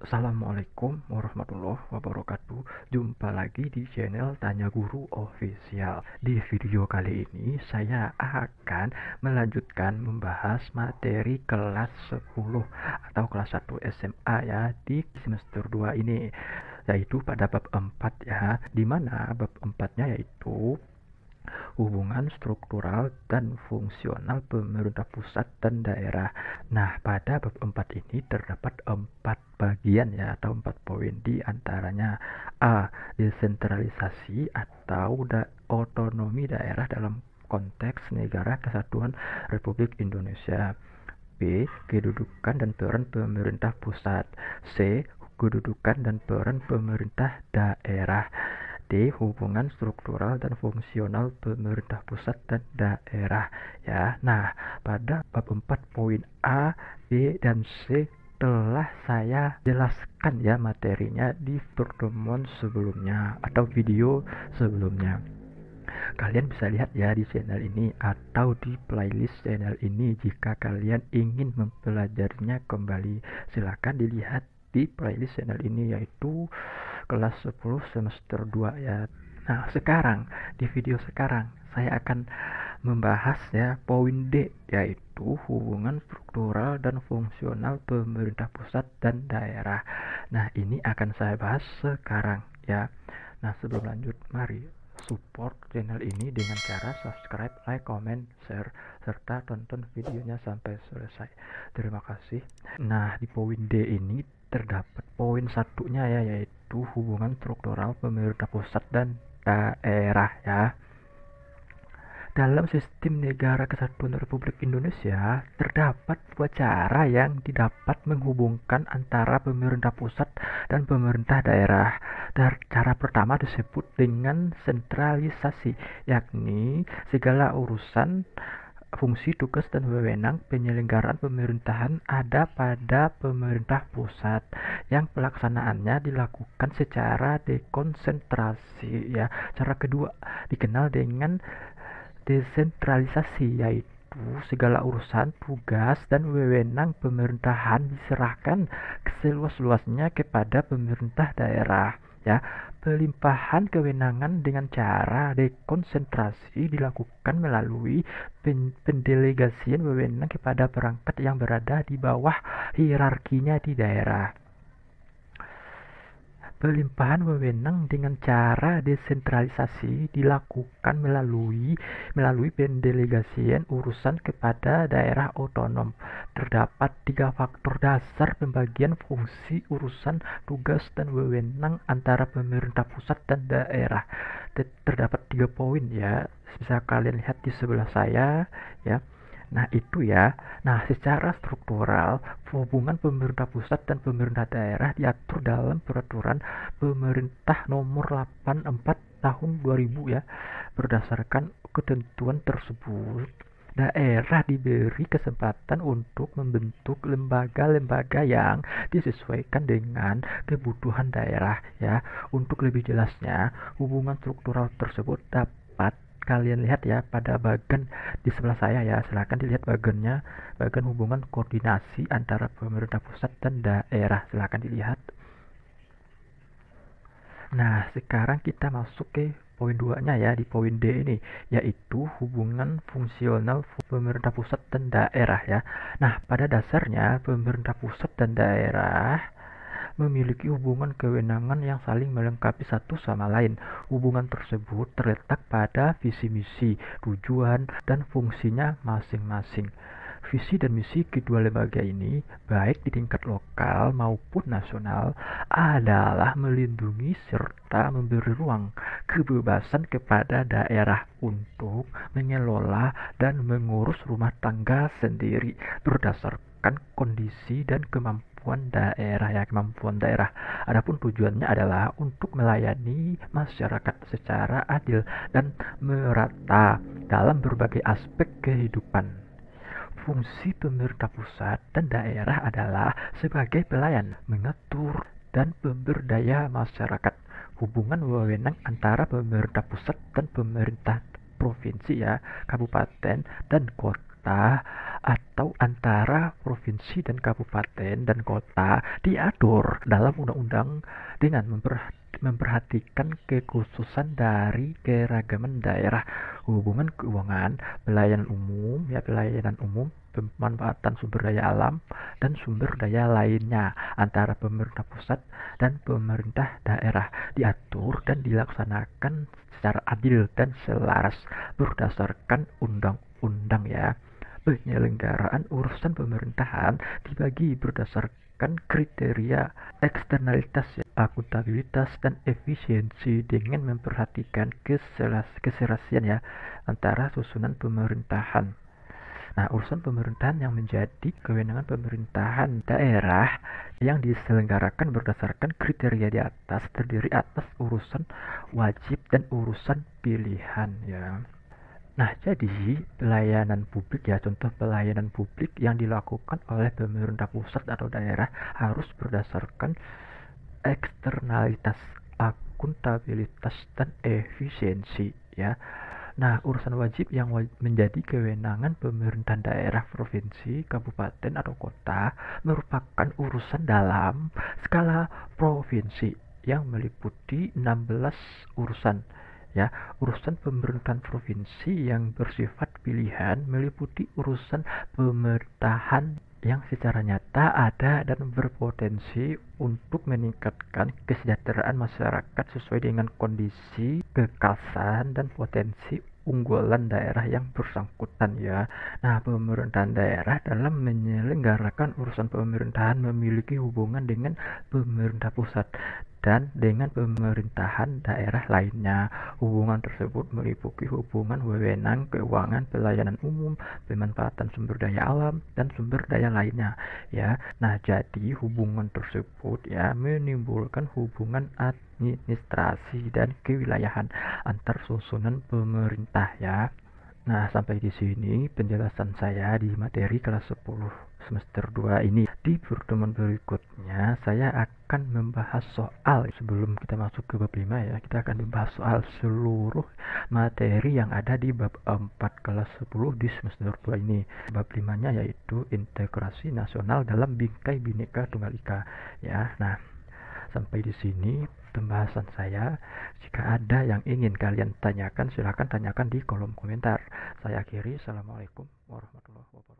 Assalamualaikum warahmatullahi wabarakatuh Jumpa lagi di channel Tanya Guru Official Di video kali ini saya akan melanjutkan membahas materi kelas 10 Atau kelas 1 SMA ya di semester 2 ini Yaitu pada bab 4 ya Dimana bab 4 nya yaitu hubungan struktural dan fungsional pemerintah pusat dan daerah. Nah, pada bab 4 ini terdapat empat bagian ya atau empat poin di antaranya A. Desentralisasi atau da otonomi daerah dalam konteks negara kesatuan Republik Indonesia. B. Kedudukan dan peran pemerintah pusat. C. Kedudukan dan peran pemerintah daerah. D. Hubungan struktural dan fungsional pemerintah pusat dan daerah. Ya, nah pada bab 4 poin A, B, dan C telah saya jelaskan ya materinya di pertemuan sebelumnya atau video sebelumnya. Kalian bisa lihat ya di channel ini atau di playlist channel ini jika kalian ingin mempelajarinya kembali. silakan dilihat di playlist channel ini yaitu kelas 10 semester 2 ya. Nah, sekarang di video sekarang saya akan membahas ya poin D yaitu hubungan struktural dan fungsional pemerintah pusat dan daerah. Nah, ini akan saya bahas sekarang ya. Nah, sebelum lanjut mari support channel ini dengan cara subscribe, like, comment, share, serta tonton videonya sampai selesai. Terima kasih. Nah, di poin D ini terdapat poin satunya ya, yaitu hubungan struktural pemerintah pusat dan daerah ya dalam sistem negara kesatuan Republik Indonesia terdapat dua cara yang didapat menghubungkan antara pemerintah pusat dan pemerintah daerah. Cara pertama disebut dengan sentralisasi, yakni segala urusan fungsi tugas dan wewenang penyelenggaraan pemerintahan ada pada pemerintah pusat yang pelaksanaannya dilakukan secara dekonsentrasi ya. Cara kedua dikenal dengan desentralisasi yaitu segala urusan, tugas, dan wewenang pemerintahan diserahkan seluas-luasnya kepada pemerintah daerah ya pelimpahan kewenangan dengan cara dekonsentrasi dilakukan melalui pen pendelegasian wewenang kepada perangkat yang berada di bawah hierarkinya di daerah Pelimpahan wewenang dengan cara desentralisasi dilakukan melalui melalui pendelegasian urusan kepada daerah otonom. Terdapat tiga faktor dasar pembagian fungsi urusan tugas dan wewenang antara pemerintah pusat dan daerah. Terdapat tiga poin ya, bisa kalian lihat di sebelah saya ya. Nah, itu ya. Nah, secara struktural, hubungan pemerintah pusat dan pemerintah daerah diatur dalam peraturan pemerintah nomor 84 tahun 2000 ya. Berdasarkan ketentuan tersebut, daerah diberi kesempatan untuk membentuk lembaga-lembaga yang disesuaikan dengan kebutuhan daerah ya. Untuk lebih jelasnya, hubungan struktural tersebut dapat kalian lihat ya pada bagian di sebelah saya ya silahkan dilihat bagiannya bagian hubungan koordinasi antara pemerintah pusat dan daerah silahkan dilihat nah sekarang kita masuk ke poin 2 nya ya di poin D ini yaitu hubungan fungsional pemerintah pusat dan daerah ya nah pada dasarnya pemerintah pusat dan daerah memiliki hubungan kewenangan yang saling melengkapi satu sama lain. Hubungan tersebut terletak pada visi misi, tujuan, dan fungsinya masing-masing. Visi dan misi kedua lembaga ini, baik di tingkat lokal maupun nasional, adalah melindungi serta memberi ruang kebebasan kepada daerah untuk mengelola dan mengurus rumah tangga sendiri berdasarkan kondisi dan kemampuan kemampuan daerah ya kemampuan daerah. Adapun tujuannya adalah untuk melayani masyarakat secara adil dan merata dalam berbagai aspek kehidupan. Fungsi pemerintah pusat dan daerah adalah sebagai pelayan, mengatur dan pemberdaya masyarakat. Hubungan wewenang antara pemerintah pusat dan pemerintah provinsi ya, kabupaten dan kota kota atau antara provinsi dan kabupaten dan kota diatur dalam undang-undang dengan memperhatikan kekhususan dari keragaman daerah hubungan keuangan pelayanan umum ya pelayanan umum pemanfaatan sumber daya alam dan sumber daya lainnya antara pemerintah pusat dan pemerintah daerah diatur dan dilaksanakan secara adil dan selaras berdasarkan undang-undang ya penyelenggaraan urusan pemerintahan dibagi berdasarkan kriteria eksternalitas, akuntabilitas, dan efisiensi dengan memperhatikan keselas keserasian ya antara susunan pemerintahan. Nah, urusan pemerintahan yang menjadi kewenangan pemerintahan daerah yang diselenggarakan berdasarkan kriteria di atas terdiri atas urusan wajib dan urusan pilihan ya. Nah, jadi pelayanan publik ya contoh pelayanan publik yang dilakukan oleh pemerintah pusat atau daerah harus berdasarkan eksternalitas, akuntabilitas dan efisiensi ya. Nah, urusan wajib yang wajib menjadi kewenangan pemerintah daerah, provinsi, kabupaten atau kota merupakan urusan dalam skala provinsi yang meliputi 16 urusan ya urusan pemerintahan provinsi yang bersifat pilihan meliputi urusan pemerintahan yang secara nyata ada dan berpotensi untuk meningkatkan kesejahteraan masyarakat sesuai dengan kondisi, kekasan dan potensi unggulan daerah yang bersangkutan ya. Nah, pemerintahan daerah dalam menyelenggarakan urusan pemerintahan memiliki hubungan dengan pemerintah pusat dan dengan pemerintahan daerah lainnya. Hubungan tersebut meliputi hubungan wewenang, keuangan, pelayanan umum, pemanfaatan sumber daya alam, dan sumber daya lainnya. Ya, nah jadi hubungan tersebut ya menimbulkan hubungan administrasi dan kewilayahan antar susunan pemerintah ya. Nah, sampai di sini penjelasan saya di materi kelas 10 semester 2 ini. Di pertemuan berikutnya, saya akan membahas soal. Sebelum kita masuk ke bab 5 ya, kita akan membahas soal seluruh materi yang ada di bab 4 kelas 10 di semester 2 ini. Bab 5-nya yaitu integrasi nasional dalam bingkai bineka Tunggal Ika. Ya, nah sampai di sini pembahasan saya. Jika ada yang ingin kalian tanyakan, silahkan tanyakan di kolom komentar. Saya akhiri. Assalamualaikum warahmatullahi wabarakatuh.